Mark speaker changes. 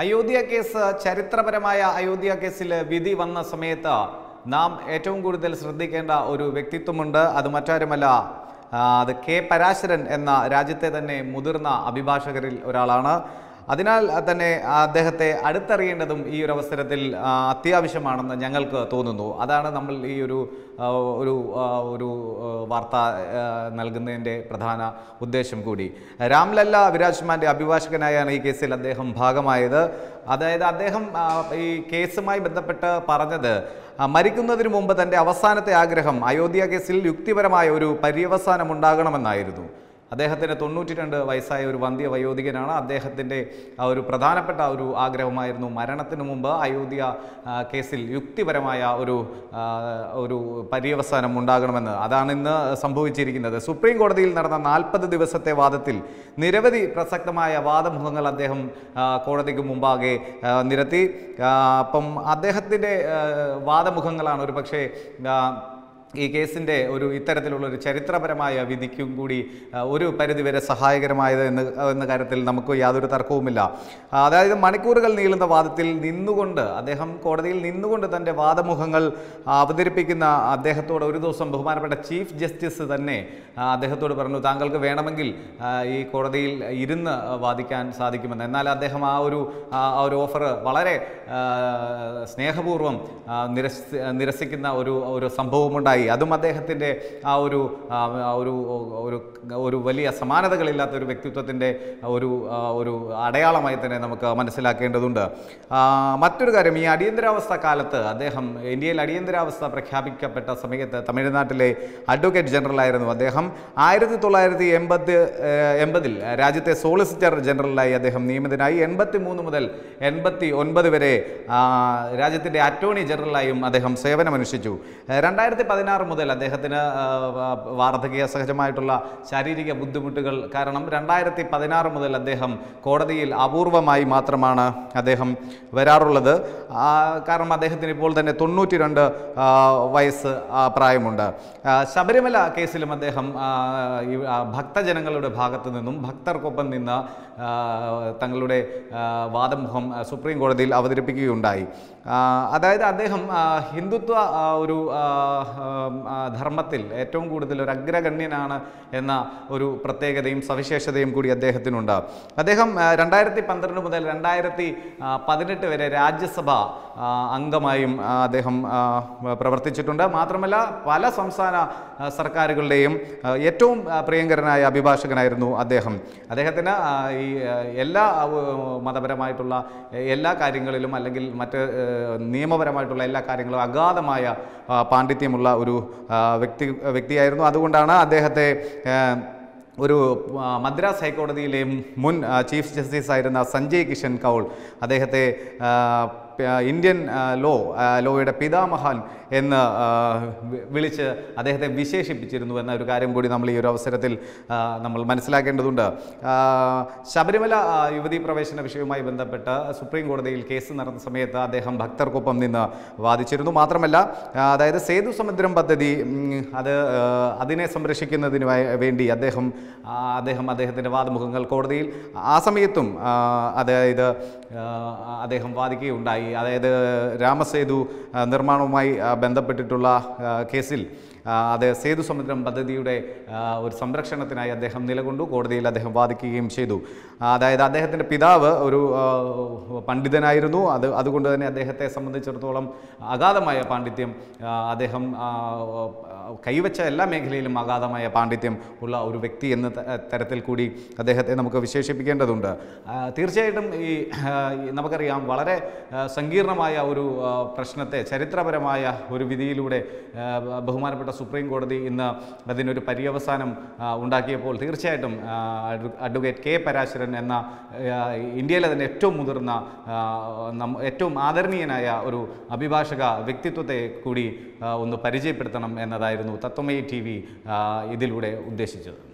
Speaker 1: Ayodhya case ചരിത്രപരമായ അയോധ്യ കേസിൽ വിധി വന്ന സമയത്ത് നാം ഏറ്റവും കൂടുതൽ ശ്രദ്ധിക്കേണ്ട ഒരു വ്യക്തിത്വമുണ്ട് അത് മറ്റാരുമല്ല അത് കെ പരാശരൻ എന്ന രാജ്യത്തെ തന്നെ മുതിർന്ന അഭിഭാഷകരിൽ ഒരാളാണ് അതിനാൽ തന്നെ അദ്ദേഹത്തെ അടുത്തറിയേണ്ടതും ഈ ഒരു അവസരത്തിൽ അത്യാവശ്യമാണെന്ന് ഞങ്ങൾക്ക് തോന്നുന്നു അതാണ് നമ്മൾ ഈ ഒരു ഒരു ഒരു വാർത്ത നൽകുന്നതിൻ്റെ പ്രധാന ഉദ്ദേശം കൂടി രാംലല്ല വിരാജ്മാൻ്റെ അഭിഭാഷകനായാണ് ഈ കേസിൽ അദ്ദേഹം ഭാഗമായത് അതായത് അദ്ദേഹം ഈ കേസുമായി ബന്ധപ്പെട്ട് പറഞ്ഞത് മരിക്കുന്നതിന് മുമ്പ് തൻ്റെ അവസാനത്തെ ആഗ്രഹം അയോധ്യ കേസിൽ യുക്തിപരമായ ഒരു പര്യവസാനം ഉണ്ടാകണമെന്നായിരുന്നു അദ്ദേഹത്തിന് തൊണ്ണൂറ്റി രണ്ട് വയസ്സായ ഒരു വന്ധ്യ വയോധികനാണ് അദ്ദേഹത്തിൻ്റെ ഒരു പ്രധാനപ്പെട്ട ഒരു ആഗ്രഹമായിരുന്നു മരണത്തിന് മുമ്പ് അയോധ്യ കേസിൽ യുക്തിപരമായ ഒരു ഒരു പര്യവസാനം ഉണ്ടാകണമെന്ന് അതാണ് ഇന്ന് സംഭവിച്ചിരിക്കുന്നത് സുപ്രീം കോടതിയിൽ നടന്ന നാൽപ്പത് ദിവസത്തെ വാദത്തിൽ നിരവധി പ്രസക്തമായ വാദമുഖങ്ങൾ അദ്ദേഹം കോടതിക്ക് മുമ്പാകെ നിരത്തി അപ്പം അദ്ദേഹത്തിൻ്റെ വാദമുഖങ്ങളാണ് ഒരു പക്ഷേ ഈ കേസിൻ്റെ ഒരു ഇത്തരത്തിലുള്ള ഒരു ചരിത്രപരമായ വിധിക്കും കൂടി ഒരു പരിധിവരെ സഹായകരമായത് എന്ന് എന്ന കാര്യത്തിൽ നമുക്ക് യാതൊരു തർക്കവുമില്ല അതായത് മണിക്കൂറുകൾ നീളുന്ന വാദത്തിൽ നിന്നുകൊണ്ട് അദ്ദേഹം കോടതിയിൽ നിന്നുകൊണ്ട് തൻ്റെ വാദമുഖങ്ങൾ അവതരിപ്പിക്കുന്ന അദ്ദേഹത്തോട് ഒരു ദിവസം ബഹുമാനപ്പെട്ട ചീഫ് ജസ്റ്റിസ് തന്നെ അദ്ദേഹത്തോട് പറഞ്ഞു താങ്കൾക്ക് വേണമെങ്കിൽ ഈ കോടതിയിൽ ഇരുന്ന് വാദിക്കാൻ സാധിക്കുമെന്ന് എന്നാൽ അദ്ദേഹം ആ ഒരു ആ ഒരു ഓഫർ വളരെ സ്നേഹപൂർവ്വം നിരസ് നിരസിക്കുന്ന ഒരു ഒരു സംഭവമുണ്ടായി ഉണ്ടായി അതും അദ്ദേഹത്തിൻ്റെ ആ ഒരു ഒരു ഒരു ഒരു വലിയ സമാനതകളില്ലാത്ത ഒരു വ്യക്തിത്വത്തിൻ്റെ ഒരു ഒരു അടയാളമായി തന്നെ നമുക്ക് മനസ്സിലാക്കേണ്ടതുണ്ട് മറ്റൊരു കാര്യം ഈ അടിയന്തരാവസ്ഥ കാലത്ത് അദ്ദേഹം ഇന്ത്യയിൽ അടിയന്തരാവസ്ഥ പ്രഖ്യാപിക്കപ്പെട്ട സമയത്ത് തമിഴ്നാട്ടിലെ അഡ്വക്കേറ്റ് ജനറലായിരുന്നു അദ്ദേഹം ആയിരത്തി തൊള്ളായിരത്തി എൺപത് എൺപതിൽ രാജ്യത്തെ സോളിസിറ്റർ ജനറലായി അദ്ദേഹം നിയമിതനായി എൺപത്തി മൂന്ന് മുതൽ എൺപത്തി ഒൻപത് വരെ രാജ്യത്തിൻ്റെ അറ്റോർണി ജനറലായും അദ്ദേഹം സേവനമനുഷ്ഠിച്ചു രണ്ടായിരത്തി പതിനാറ് പതിനാറ് മുതൽ അദ്ദേഹത്തിന് വാർദ്ധക്യ സഹജമായിട്ടുള്ള ശാരീരിക ബുദ്ധിമുട്ടുകൾ കാരണം രണ്ടായിരത്തി പതിനാറ് മുതൽ അദ്ദേഹം കോടതിയിൽ അപൂർവമായി മാത്രമാണ് അദ്ദേഹം വരാറുള്ളത് കാരണം അദ്ദേഹത്തിന് ഇപ്പോൾ തന്നെ തൊണ്ണൂറ്റി രണ്ട് വയസ്സ് പ്രായമുണ്ട് ശബരിമല കേസിലും അദ്ദേഹം ഭക്തജനങ്ങളുടെ ഭാഗത്തു നിന്നും ഭക്തർക്കൊപ്പം നിന്ന് തങ്ങളുടെ വാദമുഖം സുപ്രീം കോടതിയിൽ അവതരിപ്പിക്കുകയുണ്ടായി അതായത് അദ്ദേഹം ഹിന്ദുത്വ ഒരു ധർമ്മത്തിൽ ഏറ്റവും കൂടുതൽ ഒരു അഗ്രഗണ്യനാണ് എന്ന ഒരു പ്രത്യേകതയും സവിശേഷതയും കൂടി അദ്ദേഹത്തിനുണ്ട് അദ്ദേഹം രണ്ടായിരത്തി പന്ത്രണ്ട് മുതൽ രണ്ടായിരത്തി പതിനെട്ട് വരെ രാജ്യസഭ അംഗമായും അദ്ദേഹം പ്രവർത്തിച്ചിട്ടുണ്ട് മാത്രമല്ല പല സംസ്ഥാന സർക്കാരുകളുടെയും ഏറ്റവും പ്രിയങ്കരനായ അഭിഭാഷകനായിരുന്നു അദ്ദേഹം അദ്ദേഹത്തിന് ഈ എല്ലാ മതപരമായിട്ടുള്ള എല്ലാ കാര്യങ്ങളിലും അല്ലെങ്കിൽ മറ്റ് നിയമപരമായിട്ടുള്ള എല്ലാ കാര്യങ്ങളും അഗാധമായ പാണ്ഡിത്യമുള്ള ഒരു വ്യക്തി വ്യക്തിയായിരുന്നു അതുകൊണ്ടാണ് അദ്ദേഹത്തെ ഒരു മദ്രാസ് ഹൈക്കോടതിയിലെ മുൻ ചീഫ് ജസ്റ്റിസ് ആയിരുന്ന സഞ്ജയ് കിഷൻ കൗൾ അദ്ദേഹത്തെ ഇന്ത്യൻ ലോ ലോയുടെ പിതാമഹൻ എന്ന് വിളിച്ച് അദ്ദേഹത്തെ വിശേഷിപ്പിച്ചിരുന്നു എന്ന ഒരു കാര്യം കൂടി നമ്മൾ ഈ ഒരു അവസരത്തിൽ നമ്മൾ മനസ്സിലാക്കേണ്ടതുണ്ട് ശബരിമല യുവതീ പ്രവേശന വിഷയവുമായി ബന്ധപ്പെട്ട് സുപ്രീം കോടതിയിൽ കേസ് നടന്ന സമയത്ത് അദ്ദേഹം ഭക്തർക്കൊപ്പം നിന്ന് വാദിച്ചിരുന്നു മാത്രമല്ല അതായത് സേതു സമുദ്രം പദ്ധതി അത് അതിനെ സംരക്ഷിക്കുന്നതിന് വേണ്ടി അദ്ദേഹം അദ്ദേഹം അദ്ദേഹത്തിൻ്റെ വാദമുഖങ്ങൾ കോടതിയിൽ ആ സമയത്തും അതായത് അദ്ദേഹം വാദിക്കുകയുണ്ടായി അതായത് രാമസേതു നിർമ്മാണവുമായി ബന്ധപ്പെട്ടിട്ടുള്ള കേസിൽ അത് സമുദ്രം പദ്ധതിയുടെ ഒരു സംരക്ഷണത്തിനായി അദ്ദേഹം നിലകൊണ്ടു കോടതിയിൽ അദ്ദേഹം വാദിക്കുകയും ചെയ്തു അതായത് അദ്ദേഹത്തിൻ്റെ പിതാവ് ഒരു പണ്ഡിതനായിരുന്നു അത് അതുകൊണ്ട് തന്നെ അദ്ദേഹത്തെ സംബന്ധിച്ചിടത്തോളം അഗാധമായ പാണ്ഡിത്യം അദ്ദേഹം കൈവച്ച എല്ലാ മേഖലയിലും അഗാധമായ പാണ്ഡിത്യം ഉള്ള ഒരു വ്യക്തി എന്ന തരത്തിൽ കൂടി അദ്ദേഹത്തെ നമുക്ക് വിശേഷിപ്പിക്കേണ്ടതുണ്ട് തീർച്ചയായിട്ടും ഈ നമുക്കറിയാം വളരെ സങ്കീർണമായ ഒരു പ്രശ്നത്തെ ചരിത്രപരമായ ഒരു വിധിയിലൂടെ ബഹുമാനപ്പെട്ട ബഹുമാനപ്പെട്ട സുപ്രീം കോടതി ഇന്ന് അതിനൊരു പര്യവസാനം ഉണ്ടാക്കിയപ്പോൾ തീർച്ചയായിട്ടും അഡ്വക്കേറ്റ് കെ പരാശരൻ എന്ന ഇന്ത്യയിലെ തന്നെ ഏറ്റവും മുതിർന്ന ഏറ്റവും ആദരണീയനായ ഒരു അഭിഭാഷക വ്യക്തിത്വത്തെ കൂടി ഒന്ന് പരിചയപ്പെടുത്തണം എന്നതായിരുന്നു തത്വമയി ടി വി ഇതിലൂടെ ഉദ്ദേശിച്ചത്